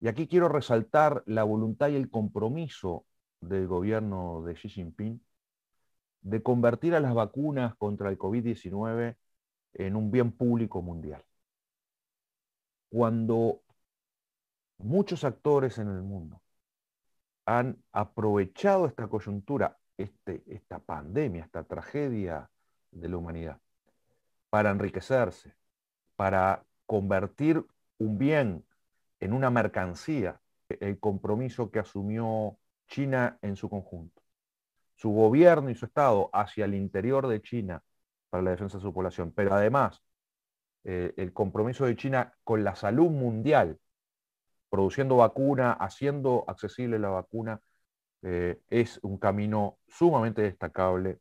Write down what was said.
Y aquí quiero resaltar la voluntad y el compromiso del gobierno de Xi Jinping de convertir a las vacunas contra el COVID-19 en un bien público mundial. Cuando muchos actores en el mundo han aprovechado esta coyuntura, este, esta pandemia, esta tragedia de la humanidad, para enriquecerse, para convertir un bien en una mercancía eh, el compromiso que asumió China en su conjunto. Su gobierno y su Estado hacia el interior de China para la defensa de su población, pero además eh, el compromiso de China con la salud mundial, produciendo vacuna, haciendo accesible la vacuna, eh, es un camino sumamente destacable